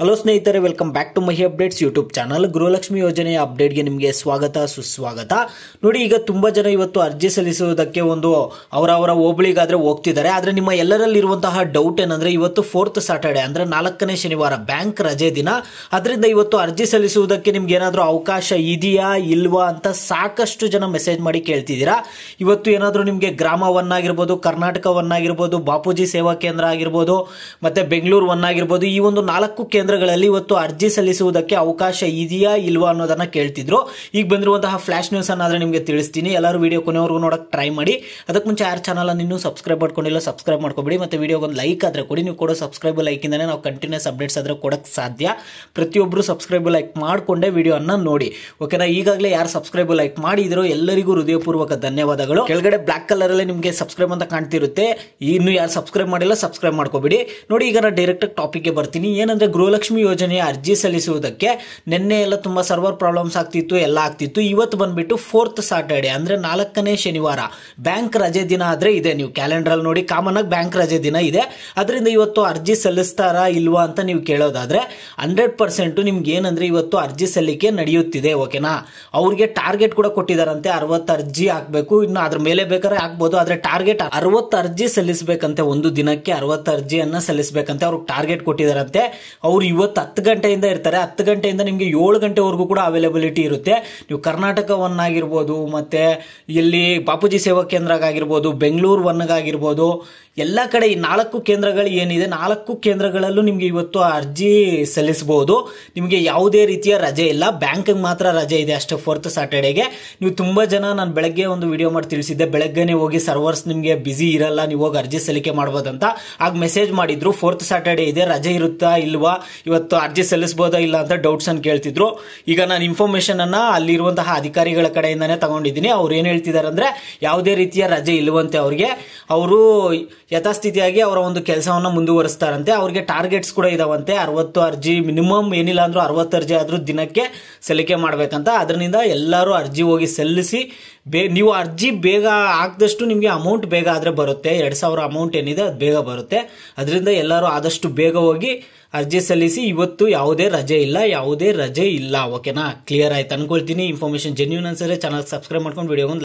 hello ಸ್ನೇಹಿತರೆ welcome back to Mahi updates YouTube channel Gruhalakshmi ಯೋಜನೆಯ ಅಪ್ಡೇಟ್ಗೆ ನಿಮಗೆ ಸ್ವಾಗತ ಸುಸ್ವಾಗತ ನೋಡಿ ಈಗ ತುಂಬ ಜನ ಇವತ್ತು ಅರ್ಜಿ ಸಲ್ಲಿಸುವುದಕ್ಕೆ ಒಂದು ಅವರವರ ಹೋಬಳಿಗಾದ್ರೆ ಹೋಗ್ತಿದ್ದಾರೆ ಆದರೆ ನಿಮ್ಮ ಎಲ್ಲರಲ್ಲಿರುವಂತಹ ಡೌಟ್ ಏನಂದರೆ ಇವತ್ತು ಫೋರ್ತ್ ಸಾಟರ್ಡೆ ಅಂದರೆ ನಾಲ್ಕನೇ ಶನಿವಾರ ಬ್ಯಾಂಕ್ ರಜೆ ದಿನ ಅದರಿಂದ ಇವತ್ತು ಅರ್ಜಿ ಸಲ್ಲಿಸುವುದಕ್ಕೆ ನಿಮ್ಗೆ ಏನಾದರೂ ಅವಕಾಶ ಇದೆಯಾ ಇಲ್ವಾ ಅಂತ ಸಾಕಷ್ಟು ಜನ ಮೆಸೇಜ್ ಮಾಡಿ ಕೇಳ್ತಿದ್ದೀರಾ ಇವತ್ತು ಏನಾದರೂ ನಿಮಗೆ ಗ್ರಾಮವನ್ನಾಗಿರ್ಬೋದು ಕರ್ನಾಟಕವನ್ನಾಗಿರ್ಬೋದು ಬಾಪೂಜಿ ಸೇವಾ ಕೇಂದ್ರ ಆಗಿರ್ಬೋದು ಮತ್ತು ಬೆಂಗಳೂರು ಒನ್ನಾಗಿರ್ಬೋದು ಈ ಒಂದು ನಾಲ್ಕು ಕೇಂದ್ರ ಕೇಂದ್ರಗಳಲ್ಲಿ ಇವತ್ತು ಅರ್ಜಿ ಸಲ್ಲಿಸುವುದಕ್ಕೆ ಅವಕಾಶ ಇದೆಯಾ ಇಲ್ವಾ ಅನ್ನೋದನ್ನ ಕೇಳ್ತಿದ್ರು ಈಗ ಬಂದಿರುವಂತಹ ಫ್ಲಾಶ್ ನ್ಯೂಸ್ ಅನ್ನಾದ್ರೆ ನಿಮಗೆ ತಿಳಿಸ್ತೀನಿ ಎಲ್ಲರೂ ವಿಡಿಯೋ ಕೊನೆವರೆಗೂ ನೋಡಕ್ಕೆ ಟ್ರೈ ಮಾಡಿ ಅದಕ್ಕೆ ಮುಂಚೆ ಯಾರ ಚಾನಲ್ ಇನ್ನೂ ಸಬ್ಸ್ಕ್ರೈಬ್ ಮಾಡ್ಕೊಂಡಿಲ್ಲ ಸಬ್ಸ್ಕ್ರೈಬ್ ಮಾಡ್ಕೊಬಿಡಿ ಮತ್ತೆ ವಿಡಿಯೋಗೆ ಒಂದು ಲೈಕ್ ಆದ್ರೆ ಕೊಡಿ ನೀವು ಕೊಡೋ ಸಬ್ಸ್ಕ್ರೈಬ್ ಲೈಕ್ ಇಂದಾನೆ ನಾವು ಕಂಟಿನ್ಯೂಸ್ ಅಪ್ಡೇಟ್ಸ್ ಆದರೆ ಕೊಡಕ್ಕೆ ಸಾಧ್ಯ ಪ್ರತಿಯೊಬ್ಬರು ಸಬ್ಸ್ಕ್ರೈಬ್ ಲೈಕ್ ವಿಡಿಯೋ ಅನ್ನ ನೋಡಿ ಓಕೆನಾ ಈಗಾಗಲೇ ಯಾರು ಸಬ್ಸ್ಕ್ರೈಬ್ ಲೈಕ್ ಮಾಡಿದಿರೋ ಎಲ್ಲರಿಗೂ ಹೃದಯಪೂರ್ವಕ ಧನ್ಯವಾದಗಳು ಕೆಳಗಡೆ ಬ್ಲಾಕ್ ಕಲರ್ ಅಲ್ಲಿ ನಿಮಗೆ ಸಬ್ಸ್ಕ್ರೈಬ್ ಅಂತ ಕಾಣ್ತಿರುತ್ತೆ ಇನ್ನು ಯಾರು ಸಬ್ಸ್ಕ್ರೈಬ್ ಮಾಡಿಲ್ಲ ಸಬ್ಸ್ಕ್ರೈಬ್ ಮಾಡ್ಕೋಬಿಡಿ ನೋಡಿ ಈಗ ನಾನು ಡೈರೆಕ್ಟ್ ಟಾಪಿಕ್ಗೆ ಬರ್ತೀನಿ ಏನಂದ್ರೆ ಗೃಹ ಗೃಹಲಕ್ಷ್ಮಿ ಯೋಜನೆಯ ಅರ್ಜಿ ಸಲ್ಲಿಸುವುದಕ್ಕೆ ನಿನ್ನೆ ಎಲ್ಲ ತುಂಬ ಸರ್ವರ್ ಪ್ರಾಬ್ಲಮ್ಸ್ ಆಗ್ತಿತ್ತು ಎಲ್ಲ ಆಗ್ತಿತ್ತು ಇವತ್ತು ಬಂದ್ಬಿಟ್ಟು ಫೋರ್ತ್ ಸಾಟರ್ಡೆ ಅಂದರೆ ನಾಲ್ಕನೇ ಶನಿವಾರ ಬ್ಯಾಂಕ್ ರಜೆ ದಿನ ಆದರೆ ಇದೆ ನೀವು ಕ್ಯಾಲೆಂಡ್ರಲ್ಲಿ ನೋಡಿ ಕಾಮನ್ ಆಗಿ ಬ್ಯಾಂಕ್ ರಜೆ ದಿನ ಇದೆ ಅದರಿಂದ ಇವತ್ತು ಅರ್ಜಿ ಸಲ್ಲಿಸ್ತಾರಾ ಇಲ್ವಾ ಅಂತ ನೀವು ಕೇಳೋದಾದರೆ ಹಂಡ್ರೆಡ್ ಪರ್ಸೆಂಟು ನಿಮ್ಗೆ ಏನಂದರೆ ಇವತ್ತು ಅರ್ಜಿ ಸಲ್ಲಿಕೆ ನಡೆಯುತ್ತಿದೆ ಓಕೆನಾ ಅವ್ರಿಗೆ ಟಾರ್ಗೆಟ್ ಕೂಡ ಕೊಟ್ಟಿದ್ದಾರಂತೆ ಅರವತ್ತು ಅರ್ಜಿ ಹಾಕಬೇಕು ಇನ್ನು ಅದ್ರ ಮೇಲೆ ಬೇಕಾದ್ರೆ ಹಾಕ್ಬೋದು ಆದರೆ ಟಾರ್ಗೆಟ್ ಅರವತ್ತು ಅರ್ಜಿ ಸಲ್ಲಿಸಬೇಕಂತೆ ಒಂದು ದಿನಕ್ಕೆ ಅರವತ್ತು ಅರ್ಜಿಯನ್ನು ಸಲ್ಲಿಸಬೇಕಂತೆ ಅವ್ರಿಗೆ ಟಾರ್ಗೆಟ್ ಕೊಟ್ಟಿದಾರಂತೆ ಅವ್ರು ಇವತ್ತು ಹತ್ತು ಗಂಟೆಯಿಂದ ಇರ್ತಾರೆ ಹತ್ತು ಗಂಟೆಯಿಂದ ನಿಮಗೆ ಏಳು ಗಂಟೆವರೆಗೂ ಕೂಡ ಅವೈಲೇಬಿಲಿಟಿ ಇರುತ್ತೆ ನೀವು ಕರ್ನಾಟಕ ಒನ್ ಮತ್ತು ಇಲ್ಲಿ ಬಾಪೂಜಿ ಸೇವಾ ಕೇಂದ್ರಗಾಗಿರ್ಬೋದು ಬೆಂಗಳೂರು ಒನ್ಗಾಗಿರ್ಬೋದು ಎಲ್ಲ ಕಡೆ ಈ ನಾಲ್ಕು ಕೇಂದ್ರಗಳು ಏನಿದೆ ನಾಲ್ಕು ಕೇಂದ್ರಗಳಲ್ಲೂ ನಿಮಗೆ ಇವತ್ತು ಅರ್ಜಿ ಸಲ್ಲಿಸಬಹುದು ನಿಮಗೆ ಯಾವುದೇ ರೀತಿಯ ರಜೆ ಇಲ್ಲ ಬ್ಯಾಂಕಿಗೆ ಮಾತ್ರ ರಜೆ ಇದೆ ಅಷ್ಟೇ ಫೋರ್ತ್ ಸ್ಯಾಟರ್ಡೇಗೆ ನೀವು ತುಂಬ ಜನ ನಾನು ಬೆಳಗ್ಗೆ ಒಂದು ವಿಡಿಯೋ ಮಾಡಿ ತಿಳಿಸಿದ್ದೆ ಬೆಳಗ್ಗೆನೇ ಹೋಗಿ ಸರ್ವರ್ಸ್ ನಿಮಗೆ ಬಿಸಿ ಇರಲ್ಲ ನೀವು ಹೋಗಿ ಅರ್ಜಿ ಸಲ್ಲಿಕೆ ಮಾಡ್ಬೋದಂತ ಆಗ ಮೆಸೇಜ್ ಮಾಡಿದ್ರು ಫೋರ್ತ್ ಸ್ಯಾಟರ್ಡೇ ಇದೆ ರಜೆ ಇರುತ್ತಾ ಇಲ್ವಾ ಇವತ್ತು ಅರ್ಜಿ ಸಲ್ಲಿಸ್ಬೋದಾ ಇಲ್ಲ ಅಂತ ಡೌಟ್ಸ್ ಅನ್ನು ಕೇಳ್ತಿದ್ರು ಈಗ ನಾನು ಅನ್ನ ಅಲ್ಲಿರುವಂತಹ ಅಧಿಕಾರಿಗಳ ಕಡೆಯಿಂದನೇ ತಗೊಂಡಿದ್ದೀನಿ ಅವ್ರು ಏನು ಹೇಳ್ತಿದ್ದಾರೆ ಅಂದರೆ ಯಾವುದೇ ರೀತಿಯ ರಜೆ ಇಲ್ಲವಂತೆ ಅವ್ರಿಗೆ ಅವರು ಯಥಾಸ್ಥಿತಿಯಾಗಿ ಅವರ ಒಂದು ಕೆಲಸವನ್ನು ಮುಂದುವರಿಸ್ತಾರಂತೆ ಅವ್ರಿಗೆ ಟಾರ್ಗೆಟ್ಸ್ ಕೂಡ ಇದಾವಂತೆ ಅರವತ್ತು ಅರ್ಜಿ ಮಿನಿಮಮ್ ಏನಿಲ್ಲ ಅಂದ್ರೂ ಅರವತ್ತು ಅರ್ಜಿ ಆದರೂ ದಿನಕ್ಕೆ ಸಲ್ಲಿಕೆ ಮಾಡಬೇಕಂತ ಅದರಿಂದ ಎಲ್ಲರೂ ಅರ್ಜಿ ಹೋಗಿ ಸಲ್ಲಿಸಿ ಬೇ ನೀವು ಅರ್ಜಿ ಬೇಗ ಹಾಕಿದಷ್ಟು ನಿಮಗೆ ಅಮೌಂಟ್ ಬೇಗ ಆದರೆ ಬರುತ್ತೆ ಎರಡು ಸಾವಿರ ಅಮೌಂಟ್ ಏನಿದೆ ಅದು ಬೇಗ ಬರುತ್ತೆ ಅದರಿಂದ ಎಲ್ಲರೂ ಆದಷ್ಟು ಬೇಗ ಹೋಗಿ ಅರ್ಜಿ ಸಲ್ಲಿಸಿ ಇವತ್ತು ಯಾವುದೇ ರಜೆ ಇಲ್ಲ ಯಾವುದೇ ರಜೆ ಇಲ್ಲ ಓಕೆನಾ ಕ್ಲಿಯರ್ ಆಯ್ತು ಅನ್ಕೊಳ್ತೀನಿ ಇನ್ಫಾರ್ಮೇಷನ್ ಜೆನ್ಯೂನ್ ಅನ್ಸರೆ ಚಾನಲ್ ಸಬ್ಸ್ಕ್ರೈಬ್ ಮಾಡ್ಕೊಂಡು ವಿಡಿಯೋ ಒಂದು